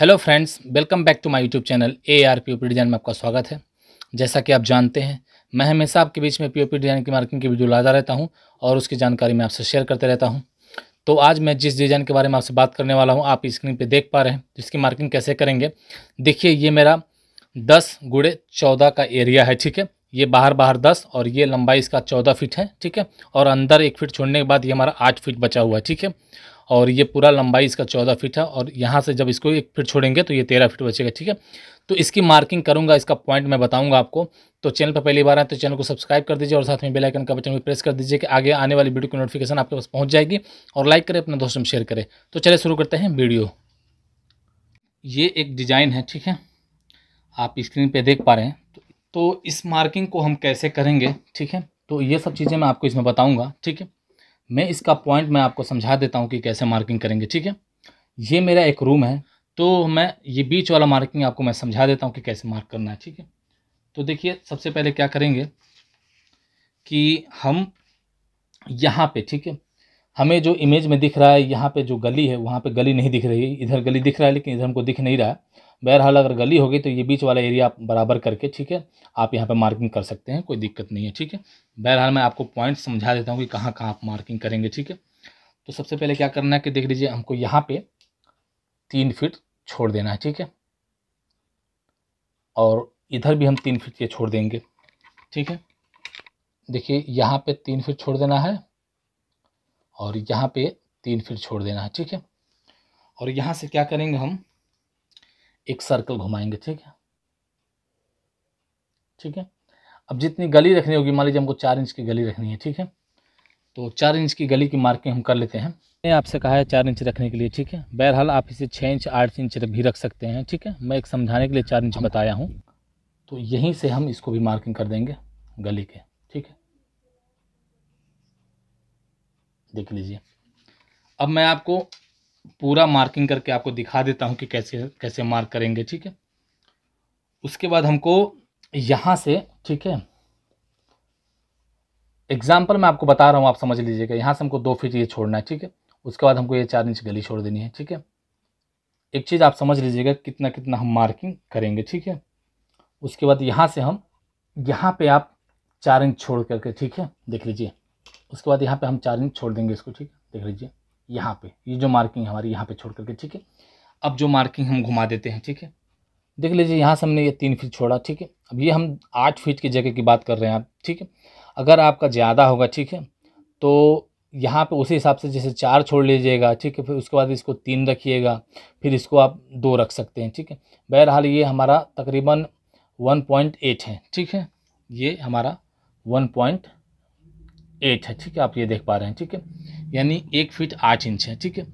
hello friends welcome back to my YouTube channel A R P O P design में आपका स्वागत है जैसा कि आप जानते हैं मैं हमेशा आपके बीच में पी ओ पी डिज़ाइन की मार्किंग की वीडियो लाता रहता हूं और उसकी जानकारी मैं आपसे शेयर करते रहता हूं तो आज मैं जिस डिज़ाइन के बारे में आपसे बात करने वाला हूँ आप स्क्रीन पर देख पा रहे हैं जिसकी मार्किंग कैसे करेंगे देखिए ये मेरा दस गुड़े चौदह का एरिया है ठीक है ये बाहर बाहर दस और ये लंबाई इसका चौदह फीट है ठीक है और अंदर एक फीट छोड़ने के बाद ये हमारा आठ फीट बचा हुआ है ठीक है और ये पूरा लंबाई इसका चौदह फीट है और यहाँ से जब इसको एक फीट छोड़ेंगे तो ये तेरह फीट बचेगा ठीक है तो इसकी मार्किंग करूँगा इसका पॉइंट मैं बताऊँगा आपको तो चैनल पर पहली बार आए तो चैनल को सब्सक्राइब कर दीजिए और साथ में बेलाइकन का बटन भी प्रेस कर दीजिए कि आगे आने वाली वीडियो की नोटिफिकेशन आपके पास पहुँच जाएगी और लाइक करें अपने दोस्तों में शेयर करें तो चले शुरू करते हैं वीडियो ये एक डिज़ाइन है ठीक है आप स्क्रीन पर देख पा रहे हैं तो इस मार्किंग को हम कैसे करेंगे ठीक है तो ये सब चीज़ें मैं आपको इसमें बताऊँगा ठीक है मैं इसका पॉइंट मैं आपको समझा देता हूँ कि कैसे मार्किंग करेंगे ठीक है ये मेरा एक रूम है तो मैं ये बीच वाला मार्किंग आपको मैं समझा देता हूँ कि कैसे मार्क करना है ठीक है तो देखिए सबसे पहले क्या करेंगे कि हम यहाँ पे ठीक है हमें जो इमेज में दिख रहा है यहाँ पे जो गली है वहाँ पे गली नहीं दिख रही इधर गली दिख रहा है लेकिन इधर हमको दिख नहीं रहा है बहरहाल अगर गली होगी तो ये बीच वाला एरिया आप बराबर करके ठीक है आप यहाँ पर मार्किंग कर सकते हैं कोई दिक्कत नहीं है ठीक है बहरहाल मैं आपको पॉइंट समझा देता हूँ कि कहाँ कहाँ आप मार्किंग करेंगे ठीक है तो सबसे पहले क्या करना है कि देख लीजिए हमको यहाँ पर तीन फिट छोड़ देना है ठीक है और इधर भी हम तीन फिट के छोड़ देंगे ठीक है देखिए यहाँ पर तीन फिट छोड़ देना है और यहाँ पर तीन फिट छोड़ देना है ठीक है और यहाँ से क्या करेंगे हम एक सर्कल घुमाएंगे ठीक है ठीक है अब जितनी गली रखनी होगी मान लीजिए हमको चार इंच की गली रखनी है ठीक है तो चार इंच की गली की मार्किंग हम कर लेते हैं मैंने आपसे कहा है चार इंच रखने के लिए ठीक है बहरहाल आप इसे छः इंच आठ इंच भी रख सकते हैं ठीक है मैं एक समझाने के लिए चार इंच बताया हूँ तो यहीं से हम इसको भी मार्किंग कर देंगे गली के ठीक है देख लीजिए अब मैं आपको पूरा मार्किंग करके आपको दिखा देता हूँ कि कैसे कैसे मार्क करेंगे ठीक है उसके बाद हमको यहाँ से ठीक है एग्जाम्पल मैं आपको बता रहा हूँ आप समझ लीजिएगा यहाँ से हमको दो फीट ये छोड़ना है ठीक है उसके बाद हमको ये चार इंच गली छोड़ देनी है ठीक है एक चीज़ आप समझ लीजिएगा कितना कितना हम मार्किंग करेंगे ठीक है उसके बाद यहाँ से हम यहाँ पे आप चार इंच छोड़ करके ठीक है देख लीजिए उसके बाद यहाँ पे हम चार इंच छोड़ देंगे इसको ठीक है देख लीजिए यहाँ पे ये जो मार्किंग हमारी यहाँ पे छोड़ करके ठीक है अब जो मार्किंग हम घुमा देते हैं ठीक है देख लीजिए यहाँ से हमने ये तीन फीट छोड़ा ठीक है अब ये हम आठ फीट की जगह की बात कर रहे हैं आप ठीक है अगर आपका ज़्यादा होगा ठीक है तो यहाँ पे उसी हिसाब से जैसे चार छोड़ लीजिएगा ठीक है फिर उसके बाद इसको तीन रखिएगा फिर इसको आप दो रख सकते हैं ठीक है बहरहाल ये हमारा तकरीबन वन पॉइंट एट है ठीक है ये हमारा वन पॉइंट एट है ठीक है आप ये देख पा रहे हैं ठीक है यानी एक फीट आठ इंच है ठीक है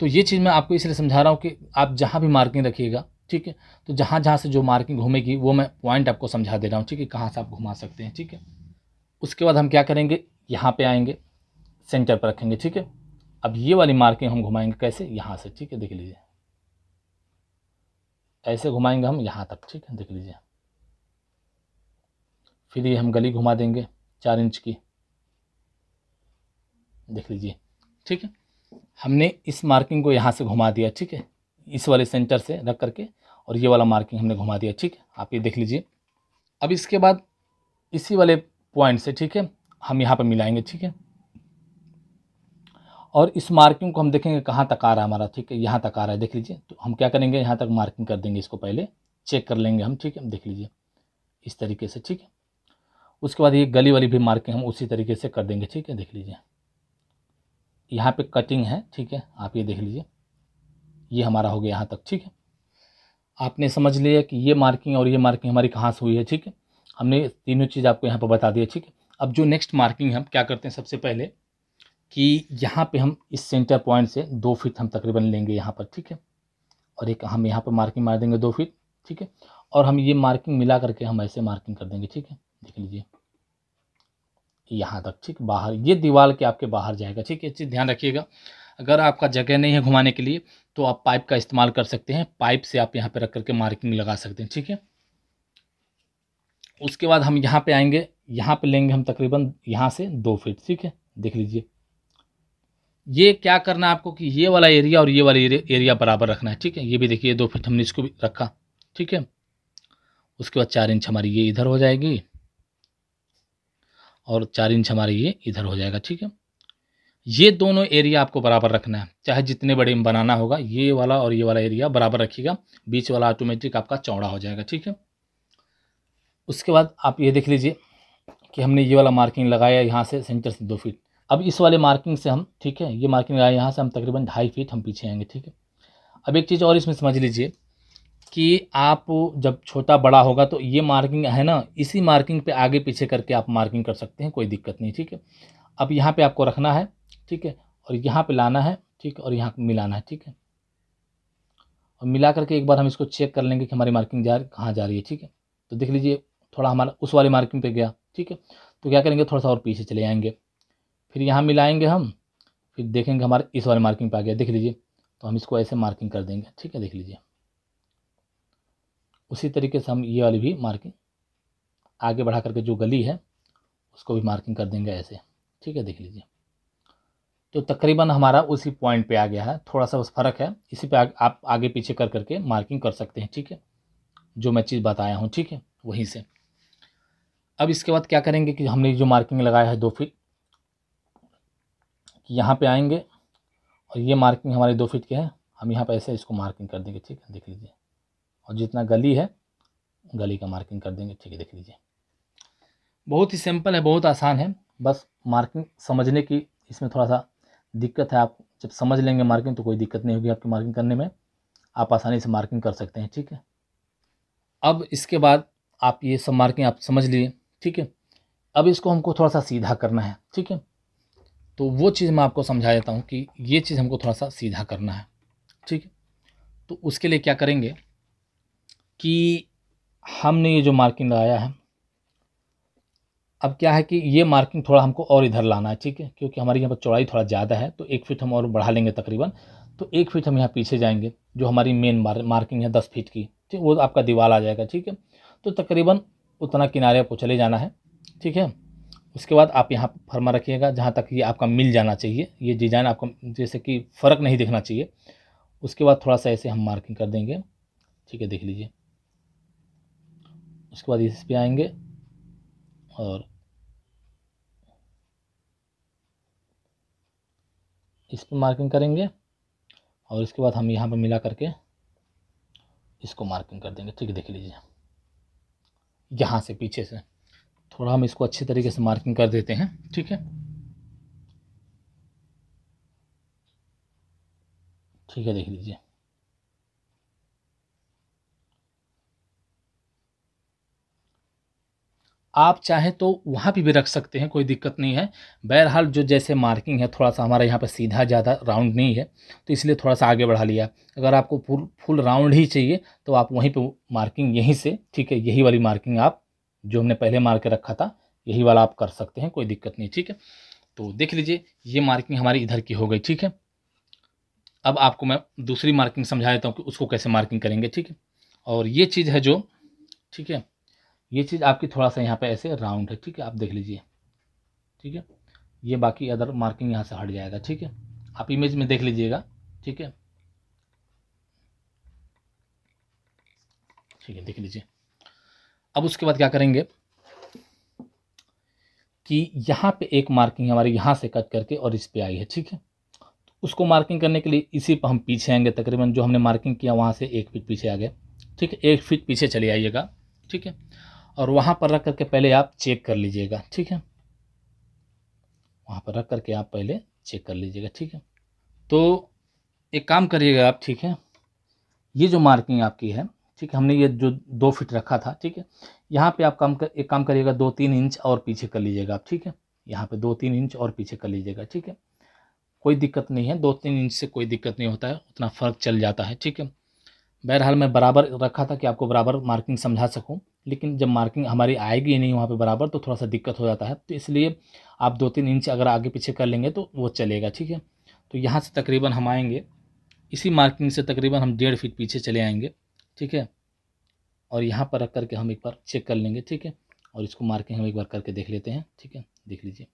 तो ये चीज़ मैं आपको इसलिए समझा रहा हूँ कि आप जहाँ भी मार्किंग रखिएगा ठीक है तो जहाँ जहाँ से जो मार्किंग घूमेगी वो मैं पॉइंट आपको समझा दे रहा हूँ ठीक है कहाँ से आप घुमा सकते हैं ठीक है उसके बाद हम क्या करेंगे यहाँ पे आएंगे सेंटर पर रखेंगे ठीक है अब ये वाली मार्किंग हम घुमाएंगे कैसे यहाँ से ठीक है देख लीजिए ऐसे घुमाएंगे हम यहाँ तक ठीक है देख लीजिए फिर ये हम गली घुमा देंगे चार इंच की देख लीजिए ठीक है हमने इस मार्किंग को यहाँ से घुमा दिया ठीक है इस वाले सेंटर से रख करके और ये वाला मार्किंग हमने घुमा दिया ठीक है आप ये देख लीजिए अब इसके बाद इसी वाले पॉइंट से ठीक है हम यहाँ पर मिलाएंगे ठीक है और इस मार्किंग को हम देखेंगे कहाँ तक आ रहा है हमारा ठीक है यहाँ तक आ रहा है देख लीजिए तो हम क्या करेंगे यहाँ तक मार्किंग कर देंगे इसको पहले चेक कर लेंगे हम ठीक है देख लीजिए इस तरीके से ठीक है उसके बाद ये गली वाली भी मार्किंग हम उसी तरीके से कर देंगे ठीक है देख लीजिए यहाँ पे कटिंग है ठीक है आप ये देख लीजिए ये हमारा हो गया यहाँ तक ठीक है आपने समझ लिया कि ये मार्किंग और ये मार्किंग हमारी कहाँ से हुई है ठीक है हमने तीनों चीज़ आपको यहाँ पर बता दिया ठीक है अब जो नेक्स्ट मार्किंग हम क्या करते हैं सबसे पहले कि यहाँ पे हम इस सेंटर पॉइंट से दो फीट हम तकरीबन लेंगे यहाँ पर ठीक है और एक हम यहाँ पर मार्किंग मार देंगे दो फीट ठीक है और हम ये मार्किंग मिला करके हम ऐसे मार्किंग कर देंगे ठीक है देख लीजिए यहाँ तक ठीक बाहर ये दीवार के आपके बाहर जाएगा ठीक ये चीज़ ध्यान रखिएगा अगर आपका जगह नहीं है घुमाने के लिए तो आप पाइप का इस्तेमाल कर सकते हैं पाइप से आप यहाँ पे रख करके मार्किंग लगा सकते हैं ठीक है उसके बाद हम यहाँ पे आएंगे यहाँ पे लेंगे हम तकरीबन यहाँ से दो फीट ठीक है देख लीजिए ये क्या करना है आपको कि ये वाला एरिया और ये वाला एरिया बराबर रखना है ठीक है ये भी देखिए दो फिट हमने इसको भी रखा ठीक है उसके बाद चार इंच हमारी ये इधर हो जाएगी और चार इंच हमारा ये इधर हो जाएगा ठीक है ये दोनों एरिया आपको बराबर रखना है चाहे जितने बड़े बनाना होगा ये वाला और ये वाला एरिया बराबर रखिएगा बीच वाला ऑटोमेटिक आपका चौड़ा हो जाएगा ठीक है उसके बाद आप ये देख लीजिए कि हमने ये वाला मार्किंग लगाया यहाँ से सेंटर से दो फीट अब इस वाले मार्किंग से हम ठीक है ये मार्किंग लगाया यहाँ से हम तकरीबन ढाई फीट हम पीछे आएंगे ठीक है अब एक चीज़ और इसमें समझ लीजिए कि आप जब छोटा बड़ा होगा तो ये मार्किंग है ना इसी मार्किंग पे आगे पीछे करके आप मार्किंग कर सकते हैं कोई दिक्कत नहीं ठीक है अब यहाँ पे आपको रखना है ठीक है और यहाँ पे लाना है ठीक और यहाँ मिलाना है ठीक है और मिला करके एक बार हम इसको चेक कर लेंगे कि हमारी मार्किंग जा कहाँ जा रही है ठीक है तो देख लीजिए थोड़ा हमारा उस वाली मार्किंग पर गया ठीक है तो क्या करेंगे थोड़ा सा और पीछे चले आएँगे फिर यहाँ मिलाएँगे हम फिर देखेंगे हमारे इस वाले मार्किंग पर आ गया देख लीजिए तो हम इसको ऐसे मार्किंग कर देंगे ठीक है देख लीजिए उसी तरीके से हम ये वाली भी मार्किंग आगे बढ़ा करके जो गली है उसको भी मार्किंग कर देंगे ऐसे ठीक है देख लीजिए तो तकरीबन हमारा उसी पॉइंट पे आ गया है थोड़ा सा बस फ़र्क है इसी पे आ, आप आगे पीछे कर करके मार्किंग कर सकते हैं ठीक है जो मैं चीज़ बताया हूँ ठीक है वहीं से अब इसके बाद क्या करेंगे कि हमने जो मार्किंग लगाया है दो कि यहाँ पे आएंगे और ये मार्किंग हमारे दो फिट के हैं हम यहाँ पर ऐसे इसको मार्किंग कर देंगे ठीक है देख लीजिए और जितना गली है गली का मार्किंग कर देंगे ठीक है देख लीजिए बहुत ही सिंपल है बहुत आसान है बस मार्किंग समझने की इसमें थोड़ा सा दिक्कत है आप जब समझ लेंगे मार्किंग तो कोई दिक्कत नहीं होगी आपकी मार्किंग करने में आप आसानी से मार्किंग कर सकते हैं ठीक है अब इसके बाद आप ये सब मार्किंग आप समझ लिए ठीक है अब इसको हमको थोड़ा सा सीधा करना है ठीक है तो वो चीज़ मैं आपको समझा देता हूँ कि ये चीज़ हमको थोड़ा सा सीधा करना है ठीक है तो उसके लिए क्या करेंगे कि हमने ये जो मार्किंग लगाया है अब क्या है कि ये मार्किंग थोड़ा हमको और इधर लाना है ठीक है क्योंकि हमारे यहाँ पर चौड़ाई थोड़ा ज़्यादा है तो एक फीट हम और बढ़ा लेंगे तकरीबन तो एक फीट हम यहाँ पीछे जाएंगे जो हमारी मेन मार्किंग है दस फीट की ठीक वो आपका दीवार आ जाएगा ठीक है तो तकरीबन उतना किनारे आपको चले जाना है ठीक है उसके बाद आप यहाँ फर्मा रखिएगा जहाँ तक ये आपका मिल जाना चाहिए ये डिज़ाइन आपको जैसे कि फ़र्क नहीं दिखना चाहिए उसके बाद थोड़ा सा ऐसे हम मार्किंग कर देंगे ठीक है देख लीजिए उसके बाद इस पे आएंगे और इस पर मार्किंग करेंगे और इसके बाद हम यहाँ पर मिला करके इसको मार्किंग कर देंगे ठीक देख लीजिए यहाँ से पीछे से थोड़ा हम इसको अच्छे तरीके से मार्किंग कर देते हैं ठीक है ठीक है देख लीजिए आप चाहें तो वहाँ भी भी रख सकते हैं कोई दिक्कत नहीं है बहरहाल जो जैसे मार्किंग है थोड़ा सा हमारा यहाँ पर सीधा ज़्यादा राउंड नहीं है तो इसलिए थोड़ा सा आगे बढ़ा लिया अगर आपको फुल फुल राउंड ही चाहिए तो आप वहीं पर मार्किंग यहीं से ठीक है यही वाली मार्किंग आप जो हमने पहले मार के रखा था यही वाला आप कर सकते हैं कोई दिक्कत नहीं ठीक है तो देख लीजिए ये मार्किंग हमारी इधर की हो गई ठीक है अब आपको मैं दूसरी मार्किंग समझा देता हूँ कि उसको कैसे मार्किंग करेंगे ठीक है और ये चीज़ है जो ठीक है ये चीज़ आपकी थोड़ा सा यहाँ पे ऐसे राउंड है ठीक है आप देख लीजिए ठीक है ये बाकी अदर मार्किंग यहाँ से हट जाएगा ठीक है आप इमेज में देख लीजिएगा ठीक है ठीक है देख लीजिए अब उसके बाद क्या करेंगे कि यहाँ पे एक मार्किंग हमारे यहाँ से कट करके और इस पर आई है ठीक है तो उसको मार्किंग करने के लिए इसी पर हम पीछे आएंगे तकरीबन जो हमने मार्किंग किया वहाँ से एक फीट पीछे आ गए ठीक है एक फीट पीछे चले आइएगा ठीक है और वहाँ पर रख करके पहले आप चेक कर लीजिएगा ठीक है वहाँ पर रख करके आप पहले चेक कर लीजिएगा ठीक है तो एक काम करिएगा आप ठीक है ये जो मार्किंग आपकी है ठीक है हमने ये जो दो फिट रखा था ठीक है यहाँ पे आप काम कर एक काम करिएगा दो तीन इंच और पीछे कर लीजिएगा आप ठीक है यहाँ पे दो तीन इंच और पीछे कर लीजिएगा ठीक है कोई दिक्कत नहीं है दो तीन इंच से कोई दिक्कत नहीं होता है उतना फ़र्क चल जाता है ठीक है बहरहाल मैं बराबर रखा था कि आपको बराबर मार्किंग समझा सकूँ लेकिन जब मार्किंग हमारी आएगी ही नहीं वहाँ पे बराबर तो थोड़ा सा दिक्कत हो जाता है तो इसलिए आप दो तीन इंच अगर आगे पीछे कर लेंगे तो वो चलेगा ठीक है तो यहाँ से तकरीबन हम आएंगे इसी मार्किंग से तकरीबन हम डेढ़ फीट पीछे चले आएँगे ठीक है और यहाँ पर रख करके हम एक बार चेक कर लेंगे ठीक है और इसको मार्किंग हम एक बार करके देख लेते हैं ठीक है देख लीजिए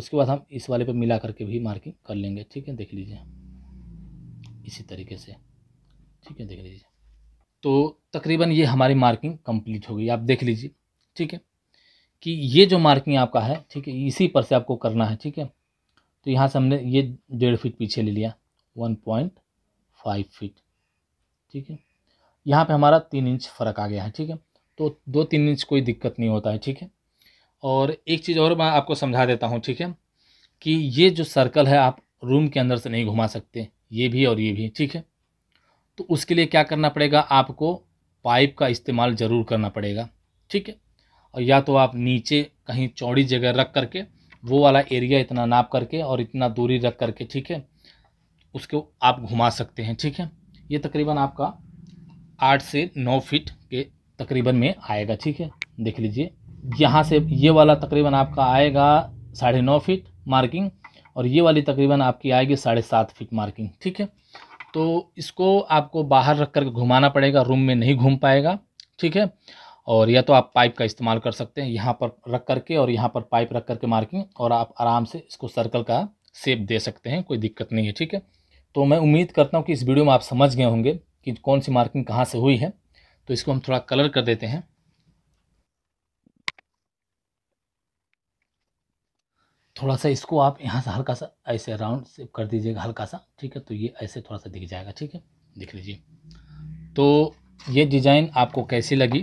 उसके बाद हम इस वाले पर मिला करके भी मार्किंग कर लेंगे ठीक है देख लीजिए इसी तरीके से ठीक है देख लीजिए तो तकरीबन ये हमारी मार्किंग कंप्लीट हो गई आप देख लीजिए ठीक है कि ये जो मार्किंग आपका है ठीक है इसी पर से आपको करना है ठीक है तो यहाँ से हमने ये डेढ़ फीट पीछे ले लिया वन पॉइंट फाइव फिट ठीक है यहाँ पे हमारा तीन इंच फ़र्क आ गया है ठीक है तो दो तीन इंच कोई दिक्कत नहीं होता है ठीक है और एक चीज़ और मैं आपको समझा देता हूँ ठीक है कि ये जो सर्कल है आप रूम के अंदर से नहीं घुमा सकते ये भी और ये भी ठीक है तो उसके लिए क्या करना पड़ेगा आपको पाइप का इस्तेमाल ज़रूर करना पड़ेगा ठीक है और या तो आप नीचे कहीं चौड़ी जगह रख करके वो वाला एरिया इतना नाप करके और इतना दूरी रख करके ठीक है उसको आप घुमा सकते हैं ठीक है ये तकरीबन आपका आठ से नौ फीट के तकरीबन में आएगा ठीक है देख लीजिए यहाँ से ये वाला तकरीबन आपका आएगा साढ़े नौ फिट मार्किंग और ये वाली तकरीबन आपकी आएगी साढ़े सात फिट मार्किंग ठीक है तो इसको आपको बाहर रख कर घुमाना पड़ेगा रूम में नहीं घूम पाएगा ठीक है और या तो आप पाइप का इस्तेमाल कर सकते हैं यहाँ पर रख करके और यहाँ पर पाइप रख करके मार्किंग और आप आराम से इसको सर्कल का सेप दे सकते हैं कोई दिक्कत नहीं है ठीक है तो मैं उम्मीद करता हूँ कि इस वीडियो में आप समझ गए होंगे कि कौन सी मार्किंग कहाँ से हुई है तो इसको हम थोड़ा कलर कर देते हैं थोड़ा सा इसको आप यहाँ से हल्का सा ऐसे राउंड से कर दीजिएगा हल्का सा ठीक है तो ये ऐसे थोड़ा सा दिख जाएगा ठीक है दिख लीजिए तो ये डिज़ाइन आपको कैसी लगी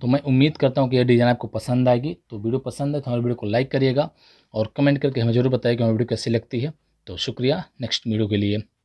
तो मैं उम्मीद करता हूँ कि यह डिज़ाइन आपको पसंद आएगी तो वीडियो पसंद है तो हमारे वीडियो को लाइक करिएगा और कमेंट करके हमें ज़रूर बताइए कि हमारी वीडियो कैसी लगती है तो शुक्रिया नेक्स्ट वीडियो के लिए